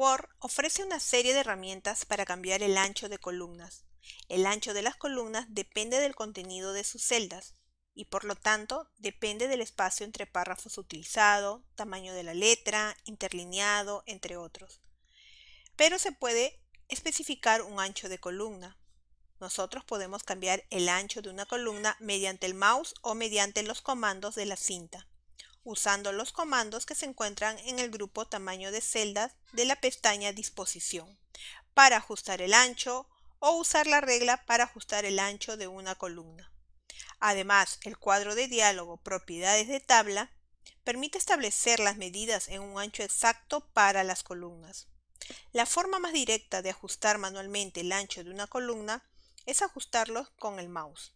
Word ofrece una serie de herramientas para cambiar el ancho de columnas. El ancho de las columnas depende del contenido de sus celdas y por lo tanto depende del espacio entre párrafos utilizado, tamaño de la letra, interlineado, entre otros. Pero se puede especificar un ancho de columna. Nosotros podemos cambiar el ancho de una columna mediante el mouse o mediante los comandos de la cinta usando los comandos que se encuentran en el grupo tamaño de celdas de la pestaña disposición para ajustar el ancho o usar la regla para ajustar el ancho de una columna. Además, el cuadro de diálogo propiedades de tabla permite establecer las medidas en un ancho exacto para las columnas. La forma más directa de ajustar manualmente el ancho de una columna es ajustarlo con el mouse.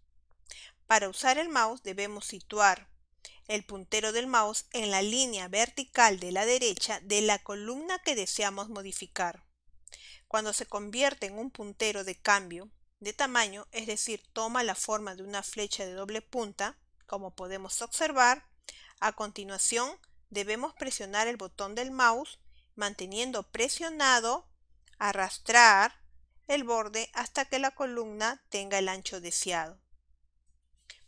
Para usar el mouse debemos situar el puntero del mouse en la línea vertical de la derecha de la columna que deseamos modificar. Cuando se convierte en un puntero de cambio de tamaño, es decir, toma la forma de una flecha de doble punta, como podemos observar, a continuación debemos presionar el botón del mouse manteniendo presionado, arrastrar el borde hasta que la columna tenga el ancho deseado.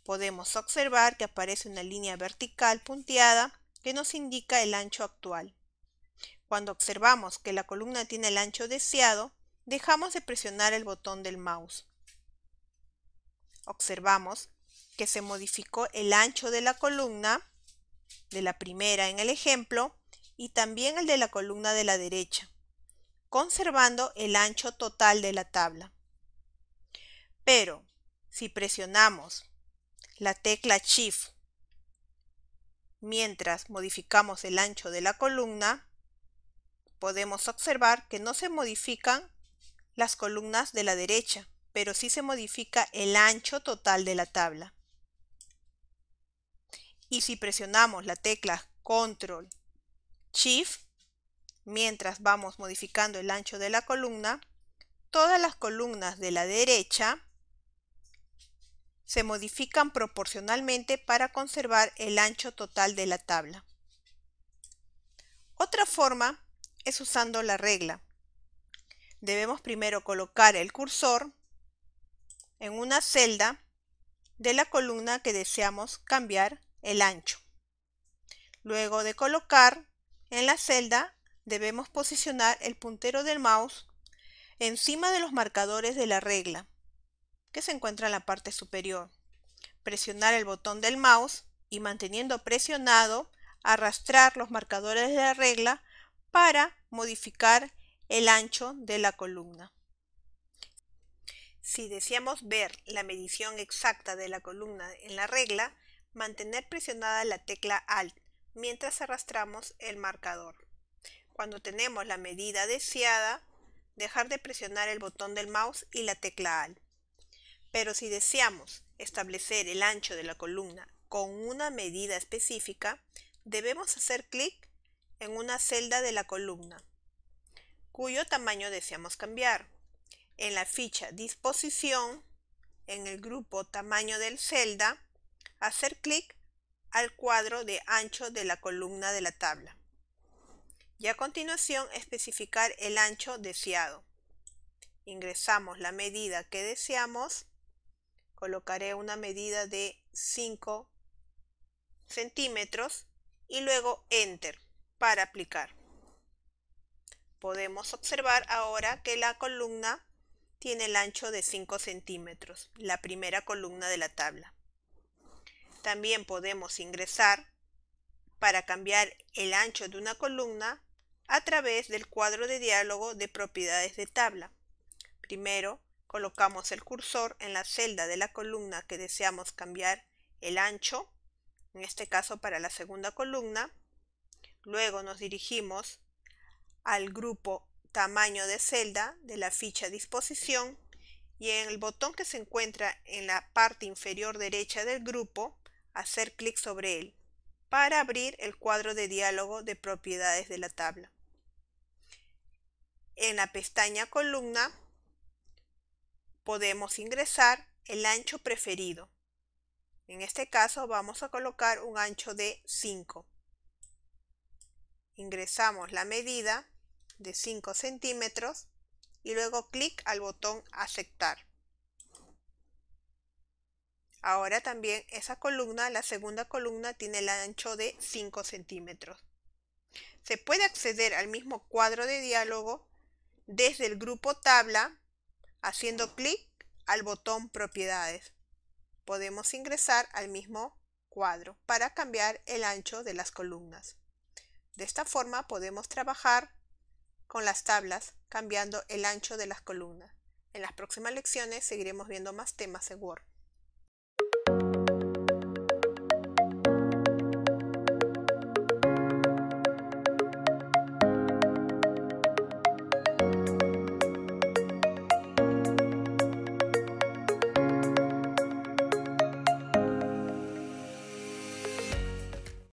Podemos observar que aparece una línea vertical punteada que nos indica el ancho actual. Cuando observamos que la columna tiene el ancho deseado, dejamos de presionar el botón del mouse. Observamos que se modificó el ancho de la columna de la primera en el ejemplo y también el de la columna de la derecha, conservando el ancho total de la tabla. Pero si presionamos la tecla Shift mientras modificamos el ancho de la columna, podemos observar que no se modifican las columnas de la derecha, pero sí se modifica el ancho total de la tabla. Y si presionamos la tecla Control Shift, mientras vamos modificando el ancho de la columna, todas las columnas de la derecha se modifican proporcionalmente para conservar el ancho total de la tabla. Otra forma es usando la regla. Debemos primero colocar el cursor en una celda de la columna que deseamos cambiar el ancho. Luego de colocar en la celda debemos posicionar el puntero del mouse encima de los marcadores de la regla se encuentra en la parte superior. Presionar el botón del mouse y manteniendo presionado, arrastrar los marcadores de la regla para modificar el ancho de la columna. Si deseamos ver la medición exacta de la columna en la regla, mantener presionada la tecla Alt mientras arrastramos el marcador. Cuando tenemos la medida deseada, dejar de presionar el botón del mouse y la tecla Alt. Pero si deseamos establecer el ancho de la columna con una medida específica, debemos hacer clic en una celda de la columna, cuyo tamaño deseamos cambiar. En la ficha Disposición, en el grupo Tamaño del celda, hacer clic al cuadro de ancho de la columna de la tabla. Y a continuación especificar el ancho deseado. Ingresamos la medida que deseamos colocaré una medida de 5 centímetros y luego enter para aplicar. Podemos observar ahora que la columna tiene el ancho de 5 centímetros, la primera columna de la tabla. También podemos ingresar para cambiar el ancho de una columna a través del cuadro de diálogo de propiedades de tabla. Primero Colocamos el cursor en la celda de la columna que deseamos cambiar el ancho, en este caso para la segunda columna. Luego nos dirigimos al grupo tamaño de celda de la ficha disposición y en el botón que se encuentra en la parte inferior derecha del grupo, hacer clic sobre él para abrir el cuadro de diálogo de propiedades de la tabla. En la pestaña columna podemos ingresar el ancho preferido. En este caso vamos a colocar un ancho de 5. Ingresamos la medida de 5 centímetros y luego clic al botón aceptar. Ahora también esa columna, la segunda columna, tiene el ancho de 5 centímetros. Se puede acceder al mismo cuadro de diálogo desde el grupo tabla Haciendo clic al botón propiedades podemos ingresar al mismo cuadro para cambiar el ancho de las columnas. De esta forma podemos trabajar con las tablas cambiando el ancho de las columnas. En las próximas lecciones seguiremos viendo más temas en Word.